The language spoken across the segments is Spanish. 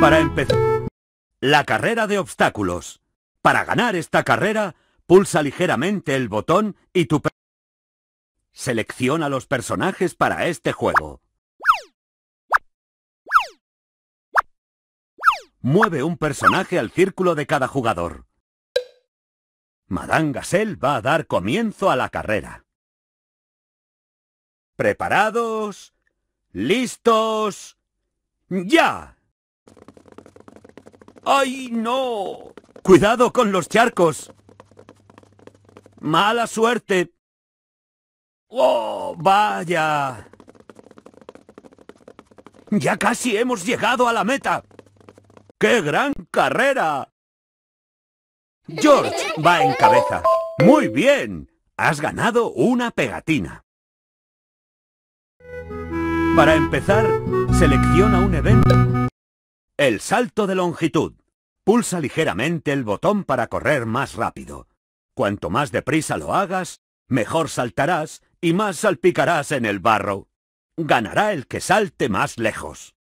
para empezar. La carrera de obstáculos. Para ganar esta carrera, pulsa ligeramente el botón y tu... Selecciona los personajes para este juego. Mueve un personaje al círculo de cada jugador. Madame Gassel va a dar comienzo a la carrera. ¿Preparados? ¿Listos? ¡Ya! ¡Ay, no! ¡Cuidado con los charcos! ¡Mala suerte! ¡Oh, vaya! ¡Ya casi hemos llegado a la meta! ¡Qué gran carrera! George va en cabeza. ¡Muy bien! Has ganado una pegatina. Para empezar, selecciona un evento el salto de longitud. Pulsa ligeramente el botón para correr más rápido. Cuanto más deprisa lo hagas, mejor saltarás y más salpicarás en el barro. Ganará el que salte más lejos.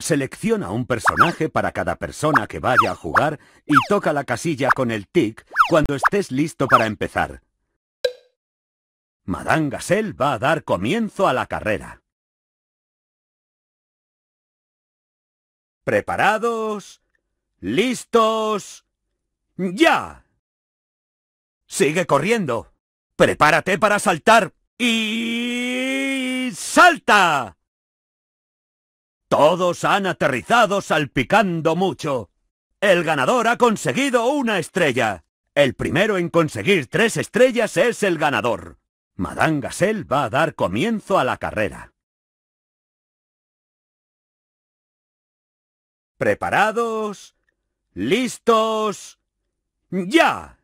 Selecciona un personaje para cada persona que vaya a jugar y toca la casilla con el tic cuando estés listo para empezar. Madame Gassel va a dar comienzo a la carrera. ¿Preparados? ¿Listos? ¡Ya! Sigue corriendo. Prepárate para saltar. Y... ¡Salta! Todos han aterrizado salpicando mucho. El ganador ha conseguido una estrella. El primero en conseguir tres estrellas es el ganador. Madame Gassel va a dar comienzo a la carrera. ¿Preparados? ¿Listos? ¡Ya!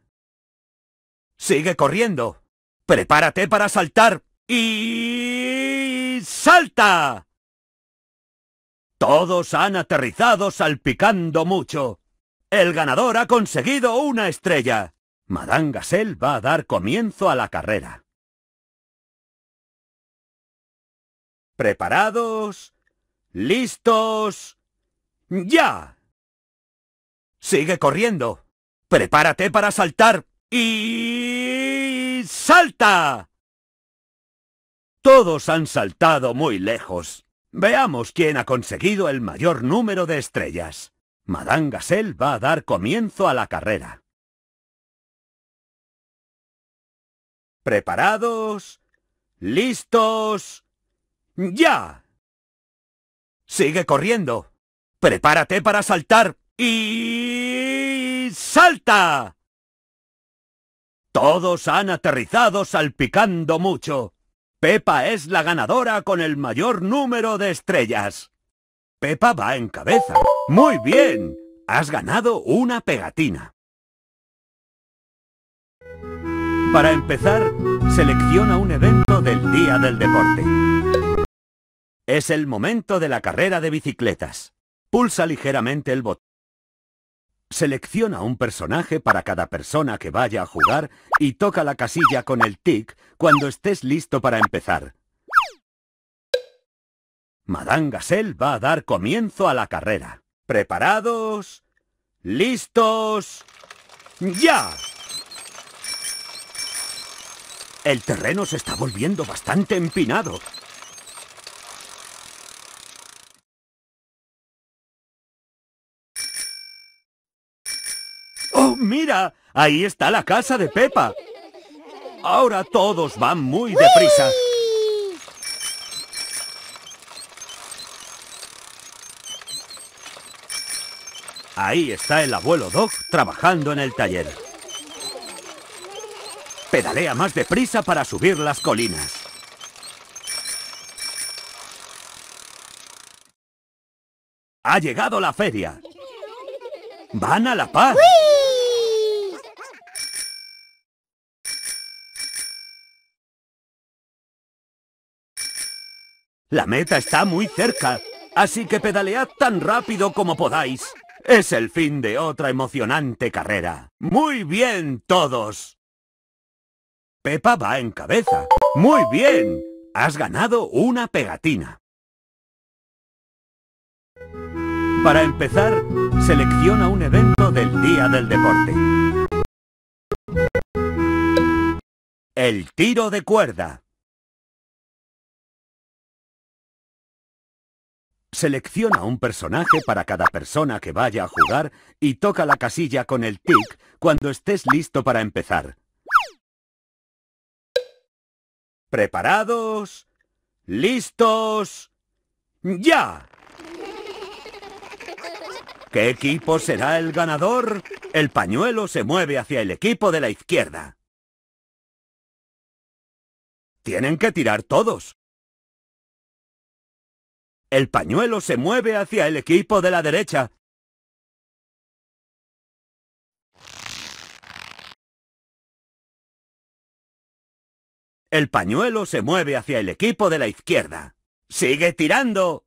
Sigue corriendo. Prepárate para saltar. Y... ¡Salta! Todos han aterrizado salpicando mucho. El ganador ha conseguido una estrella. Madame Gassel va a dar comienzo a la carrera. ¿Preparados? ¿Listos? ¡Ya! Sigue corriendo. Prepárate para saltar. Y... ¡Salta! Todos han saltado muy lejos. Veamos quién ha conseguido el mayor número de estrellas. Madame Gassel va a dar comienzo a la carrera. ¿Preparados? ¿Listos? ¡Ya! Sigue corriendo prepárate para saltar y... ¡Salta! Todos han aterrizado salpicando mucho. Pepa es la ganadora con el mayor número de estrellas. Pepa va en cabeza. ¡Muy bien! Has ganado una pegatina. Para empezar, selecciona un evento del Día del Deporte. Es el momento de la carrera de bicicletas. Pulsa ligeramente el botón. Selecciona un personaje para cada persona que vaya a jugar y toca la casilla con el tic cuando estés listo para empezar. Madame Gassel va a dar comienzo a la carrera. ¿Preparados? ¿Listos? ¡Ya! El terreno se está volviendo bastante empinado. mira, ahí está la casa de Pepa. Ahora todos van muy deprisa. Ahí está el abuelo Doc trabajando en el taller. Pedalea más deprisa para subir las colinas. Ha llegado la feria. Van a La Paz. La meta está muy cerca, así que pedalead tan rápido como podáis. Es el fin de otra emocionante carrera. ¡Muy bien, todos! Pepa va en cabeza. ¡Muy bien! Has ganado una pegatina. Para empezar, selecciona un evento del Día del Deporte. El tiro de cuerda. Selecciona un personaje para cada persona que vaya a jugar y toca la casilla con el tic cuando estés listo para empezar. ¿Preparados? ¿Listos? ¡Ya! ¿Qué equipo será el ganador? El pañuelo se mueve hacia el equipo de la izquierda. Tienen que tirar todos. El pañuelo se mueve hacia el equipo de la derecha. El pañuelo se mueve hacia el equipo de la izquierda. ¡Sigue tirando!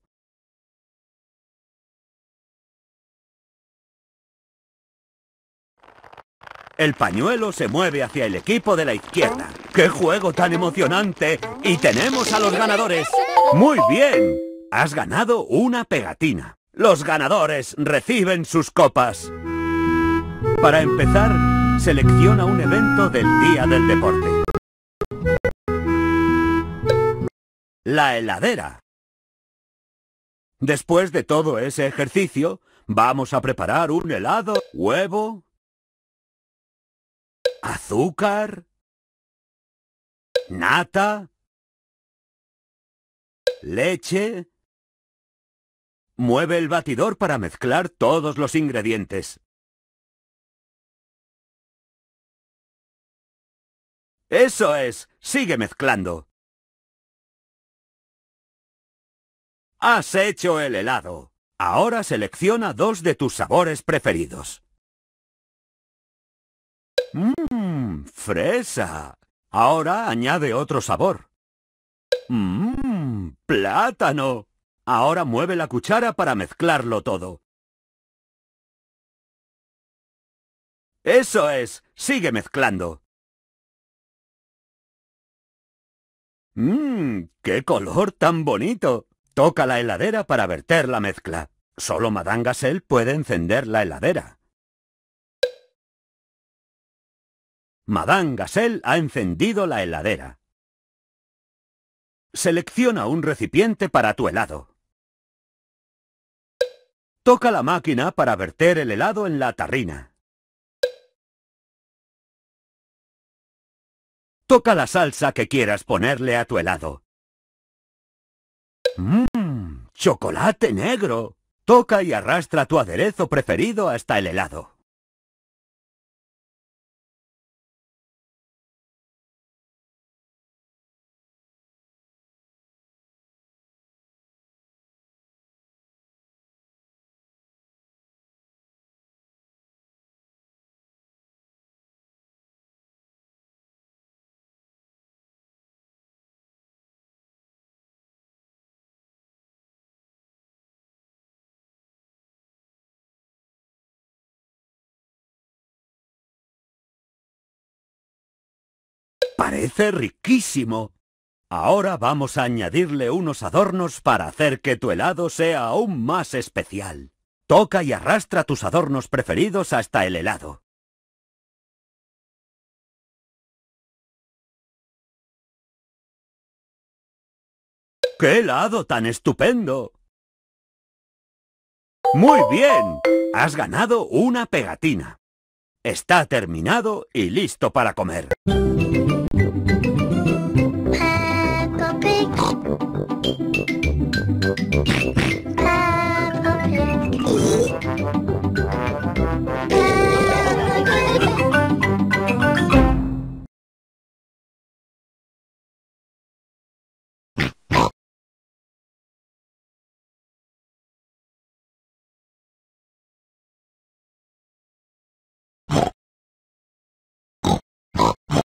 El pañuelo se mueve hacia el equipo de la izquierda. ¡Qué juego tan emocionante! ¡Y tenemos a los ganadores! ¡Muy bien! Has ganado una pegatina. Los ganadores reciben sus copas. Para empezar, selecciona un evento del Día del Deporte. La heladera. Después de todo ese ejercicio, vamos a preparar un helado, huevo, azúcar, nata, leche, Mueve el batidor para mezclar todos los ingredientes. ¡Eso es! Sigue mezclando. Has hecho el helado. Ahora selecciona dos de tus sabores preferidos. Mmm, fresa. Ahora añade otro sabor. Mmm, plátano. Ahora mueve la cuchara para mezclarlo todo. ¡Eso es! ¡Sigue mezclando! ¡Mmm! ¡Qué color tan bonito! Toca la heladera para verter la mezcla. Solo Madame Gassel puede encender la heladera. Madame Gassel ha encendido la heladera. Selecciona un recipiente para tu helado. Toca la máquina para verter el helado en la tarrina. Toca la salsa que quieras ponerle a tu helado. ¡Mmm! ¡Chocolate negro! Toca y arrastra tu aderezo preferido hasta el helado. Parece riquísimo. Ahora vamos a añadirle unos adornos para hacer que tu helado sea aún más especial. Toca y arrastra tus adornos preferidos hasta el helado. ¡Qué helado tan estupendo! ¡Muy bien! Has ganado una pegatina. Está terminado y listo para comer.